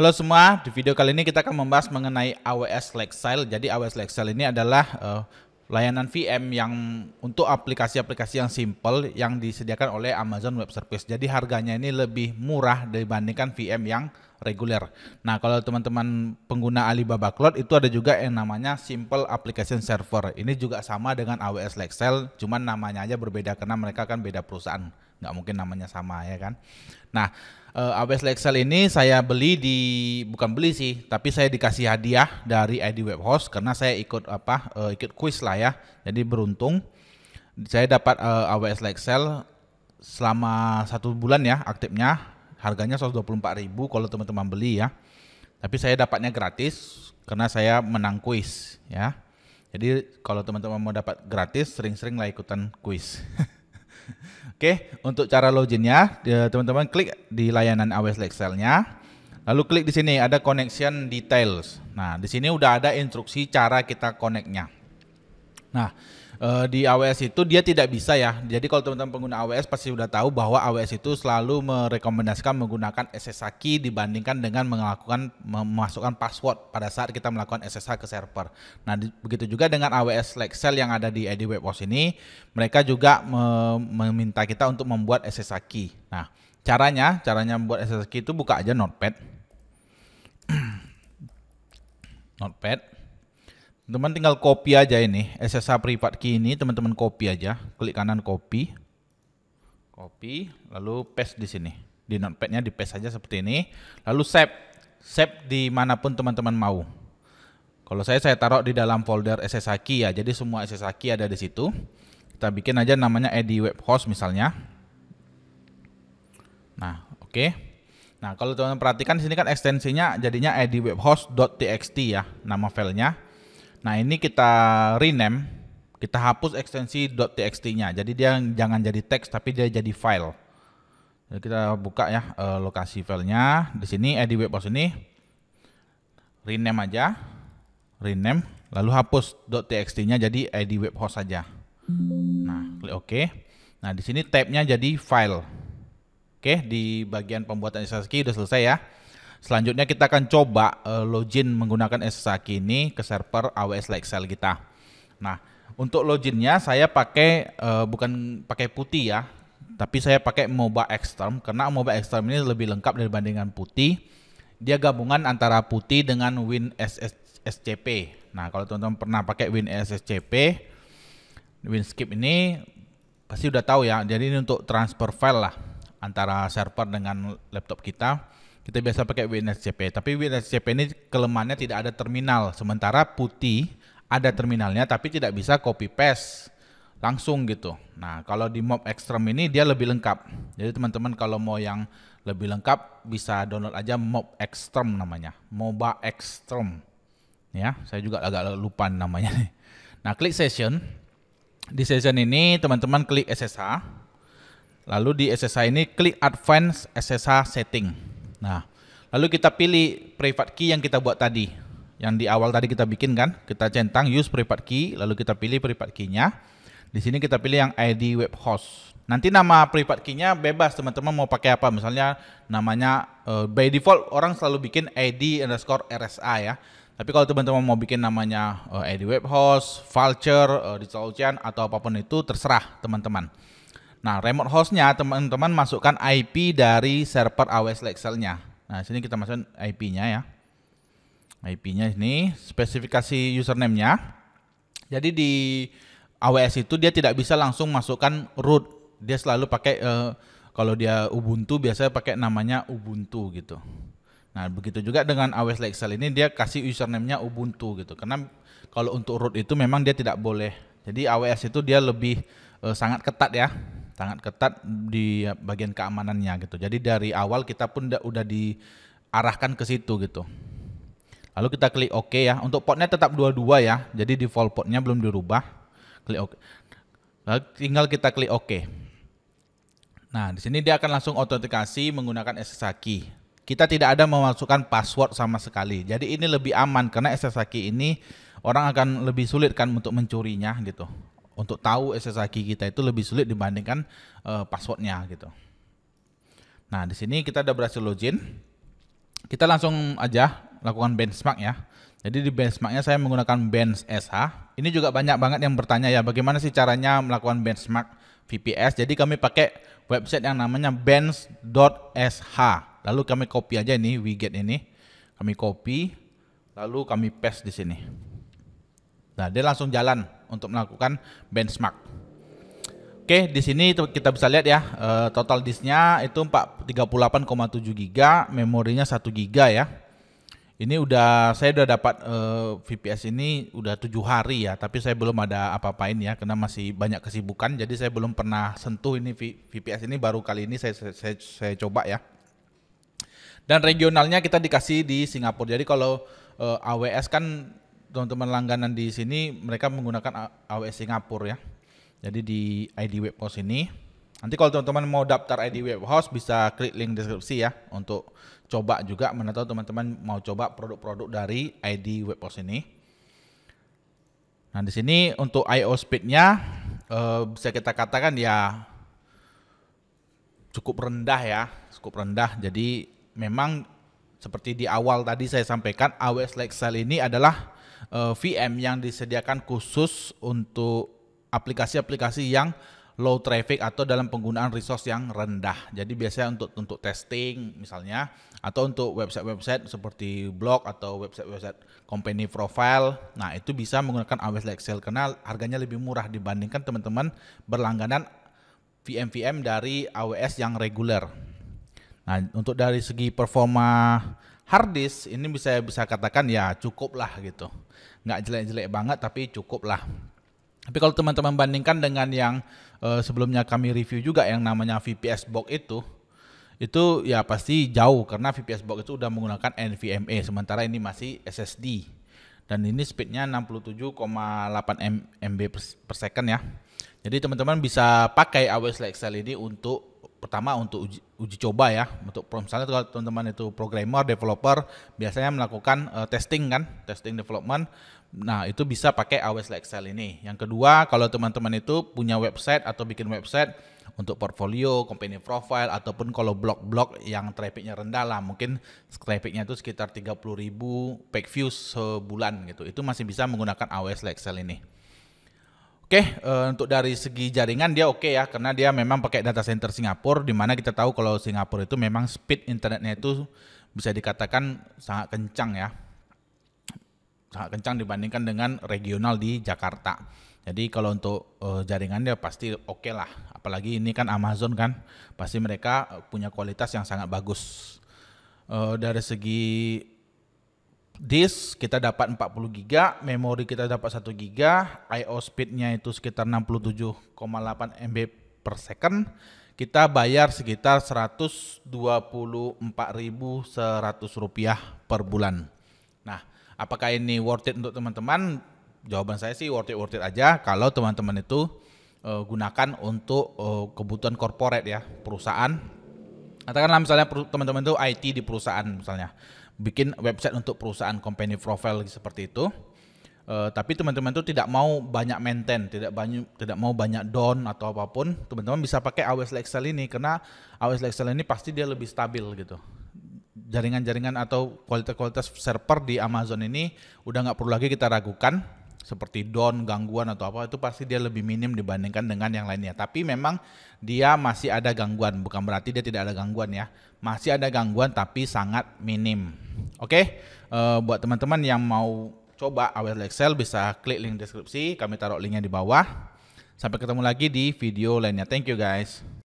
Halo semua, di video kali ini kita akan membahas mengenai AWS Lexile. Jadi AWS Lexile ini adalah uh, layanan VM yang untuk aplikasi-aplikasi yang simple yang disediakan oleh Amazon Web Service. Jadi harganya ini lebih murah dibandingkan VM yang reguler. Nah, kalau teman-teman pengguna Alibaba Cloud itu ada juga yang namanya Simple Application Server. Ini juga sama dengan AWS Lexile, cuman namanya aja berbeda karena mereka kan beda perusahaan nggak mungkin namanya sama ya kan. Nah, uh, eh, AWS Lexel ini saya beli di bukan beli sih, tapi saya dikasih hadiah dari ID Webhost karena saya ikut apa uh, ikut quiz lah ya. Jadi beruntung saya dapat uh, eh, AWS Lexel selama satu bulan ya aktifnya. Harganya 124.000 kalau teman-teman beli ya. Tapi saya dapatnya gratis karena saya menang kuis ya. Jadi kalau teman-teman mau dapat gratis sering-sering lah ikutan kuis. Oke, untuk cara loginnya ya, teman-teman klik di layanan AWS excel nya Lalu klik di sini ada connection details. Nah, di sini udah ada instruksi cara kita connect-nya. Nah, uh, di AWS itu dia tidak bisa ya. Jadi kalau teman-teman pengguna AWS pasti sudah tahu bahwa AWS itu selalu merekomendasikan menggunakan SSH key dibandingkan dengan melakukan memasukkan password pada saat kita melakukan SSH ke server. Nah, di, begitu juga dengan AWS Lexel yang ada di ID WebOS ini, mereka juga me meminta kita untuk membuat SSH key. Nah, caranya, caranya membuat SSH key itu buka aja Notepad. Notepad Teman teman tinggal copy aja ini SSH private key ini teman-teman copy aja. Klik kanan copy. Copy, lalu paste di sini. Di notepadnya di paste aja seperti ini. Lalu save. Save dimanapun teman-teman mau. Kalau saya saya taruh di dalam folder SSH key ya. Jadi semua SSH key ada di situ. Kita bikin aja namanya edi web host misalnya. Nah, oke. Okay. Nah, kalau teman-teman perhatikan di sini kan ekstensinya jadinya txt ya nama filenya. Nah ini kita rename, kita hapus ekstensi .txt-nya. Jadi dia jangan jadi teks tapi dia jadi file. Jadi kita buka ya eh, lokasi filenya di sini edit eh, web browser ini rename aja, rename, lalu hapus .txt-nya jadi eh, ID web host saja. Nah, klik OK. Nah, di sini tab-nya jadi file. Oke, di bagian pembuatan SSK sudah selesai ya. Selanjutnya kita akan coba eh, login menggunakan SSH ini ke server AWS Excel kita. Nah, untuk loginnya saya pakai eh, bukan pakai putih ya, tapi saya pakai MOBA Extreme karena MOBA Extreme ini lebih lengkap dibandingkan putih. Dia gabungan antara putih dengan Win SSCP. Nah, kalau teman-teman pernah pakai Win SSCP, Win Skip ini pasti udah tahu ya. Jadi ini untuk transfer file lah antara server dengan laptop kita kita biasa pakai WNSCP. Tapi WNSCP ini kelemahannya tidak ada terminal. Sementara putih ada terminalnya tapi tidak bisa copy paste langsung gitu. Nah, kalau di Mob Extreme ini dia lebih lengkap. Jadi teman-teman kalau mau yang lebih lengkap bisa download aja Mob Extreme namanya. MOBA Extreme. Ya, saya juga agak lupa namanya nih. Nah, klik session. Di session ini teman-teman klik SSH. Lalu di SSH ini klik Advanced SSH Setting. Nah, lalu kita pilih private key yang kita buat tadi. Yang di awal tadi kita bikin kan, kita centang use private key, lalu kita pilih private key-nya. Di sini kita pilih yang ID web host. Nanti nama private key-nya bebas teman-teman mau pakai apa. Misalnya namanya uh, by default orang selalu bikin ID underscore RSA ya. Tapi kalau teman-teman mau bikin namanya uh, eh, ID web host, vulture, uh, digital ocean atau apapun itu terserah teman-teman. Nah, remote hostnya teman-teman masukkan IP dari server AWS Lexel-nya. Nah, sini kita masukkan IP-nya ya. IP-nya ini spesifikasi username-nya. Jadi di AWS itu dia tidak bisa langsung masukkan root. Dia selalu pakai eh, kalau dia Ubuntu biasanya pakai namanya Ubuntu gitu. Nah, begitu juga dengan AWS Lexel ini dia kasih username-nya Ubuntu gitu. Karena kalau untuk root itu memang dia tidak boleh. Jadi AWS itu dia lebih eh, sangat ketat ya sangat ketat di bagian keamanannya gitu. Jadi dari awal kita pun udah diarahkan ke situ gitu. Lalu kita klik OK ya. Untuk portnya tetap 22 ya. Jadi default portnya belum dirubah. Klik OK. Lalu tinggal kita klik OK. Nah, di sini dia akan langsung autentikasi menggunakan SSH key. Kita tidak ada memasukkan password sama sekali. Jadi ini lebih aman karena SSH key ini orang akan lebih sulit kan untuk mencurinya gitu untuk tahu SSH kita itu lebih sulit dibandingkan uh, passwordnya gitu. Nah di sini kita udah berhasil login, kita langsung aja lakukan benchmark ya. Jadi di benchmarknya saya menggunakan Bench SH. Ini juga banyak banget yang bertanya ya bagaimana sih caranya melakukan benchmark VPS. Jadi kami pakai website yang namanya bench.sh. Lalu kami copy aja ini widget ini. Kami copy, lalu kami paste di sini. Nah, dia langsung jalan untuk melakukan benchmark. Oke, di sini kita bisa lihat ya, eh, total disknya itu 438,7 GB, memorinya 1 GB ya. Ini udah saya udah dapat eh, VPS ini udah tujuh hari ya, tapi saya belum ada apa-apain ya karena masih banyak kesibukan, jadi saya belum pernah sentuh ini VPS ini baru kali ini saya saya, saya, saya coba ya. Dan regionalnya kita dikasih di Singapura. Jadi kalau eh, AWS kan teman-teman langganan di sini mereka menggunakan AWS Singapura ya. Jadi di ID Webhost ini. Nanti kalau teman-teman mau daftar ID Webhost bisa klik link deskripsi ya untuk coba juga mana teman-teman mau coba produk-produk dari ID Webhost ini. Nah, di sini untuk IO speed-nya eh, bisa kita katakan ya cukup rendah ya, cukup rendah. Jadi memang seperti di awal tadi saya sampaikan AWS Lexel ini adalah uh, eh, VM yang disediakan khusus untuk aplikasi-aplikasi yang low traffic atau dalam penggunaan resource yang rendah. Jadi biasanya untuk untuk testing misalnya atau untuk website-website seperti blog atau website-website company profile. Nah, itu bisa menggunakan AWS Excel karena harganya lebih murah dibandingkan teman-teman berlangganan VM-VM dari AWS yang reguler. Nah, untuk dari segi performa hard disk ini bisa bisa katakan ya cukup lah gitu nggak jelek-jelek banget tapi cukup lah tapi kalau teman-teman bandingkan dengan yang uh, sebelumnya kami review juga yang namanya VPS box itu itu ya pasti jauh karena VPS box itu udah menggunakan NVMe sementara ini masih SSD dan ini speednya 67,8 MB per second ya jadi teman-teman bisa pakai AWS Lexel ini untuk terutama untuk uji, uji coba ya untuk misalnya kalau teman-teman itu programmer developer biasanya melakukan uh, testing kan testing development nah itu bisa pakai AWS Excel ini yang kedua kalau teman-teman itu punya website atau bikin website untuk portfolio, company profile ataupun kalau blog-blog yang trafficnya rendah lah mungkin trafficnya itu sekitar 30 ribu page views sebulan gitu itu masih bisa menggunakan AWS Excel ini. Oke, okay, uh, eh, untuk dari segi jaringan dia oke okay ya, karena dia memang pakai data center Singapura, di mana kita tahu kalau Singapura itu memang speed internetnya itu bisa dikatakan sangat kencang ya, sangat kencang dibandingkan dengan regional di Jakarta. Jadi kalau untuk uh, jaringan dia pasti oke okay lah, apalagi ini kan Amazon kan, pasti mereka punya kualitas yang sangat bagus. Uh, dari segi disk kita dapat 40 giga, memori kita dapat 1 giga, i speednya itu sekitar 67,8 MB per second. Kita bayar sekitar 124.100 rupiah per bulan. Nah, apakah ini worth it untuk teman-teman? Jawaban saya sih worth it worth it aja kalau teman-teman itu uh, gunakan untuk uh, kebutuhan corporate ya, perusahaan. Katakanlah misalnya teman-teman itu IT di perusahaan misalnya bikin website untuk perusahaan company profile seperti itu. Uh, tapi teman-teman itu tidak mau banyak maintain, tidak banyak tidak mau banyak down atau apapun, teman-teman bisa pakai AWS Lexel ini karena AWS Lexel ini pasti dia lebih stabil gitu. Jaringan-jaringan atau kualitas-kualitas server di Amazon ini udah nggak perlu lagi kita ragukan seperti down, gangguan atau apa itu pasti dia lebih minim dibandingkan dengan yang lainnya. Tapi memang dia masih ada gangguan, bukan berarti dia tidak ada gangguan ya. Masih ada gangguan tapi sangat minim. Oke, okay? Eh, buat teman-teman yang mau coba awal Excel bisa klik link deskripsi, kami taruh linknya di bawah. Sampai ketemu lagi di video lainnya. Thank you guys.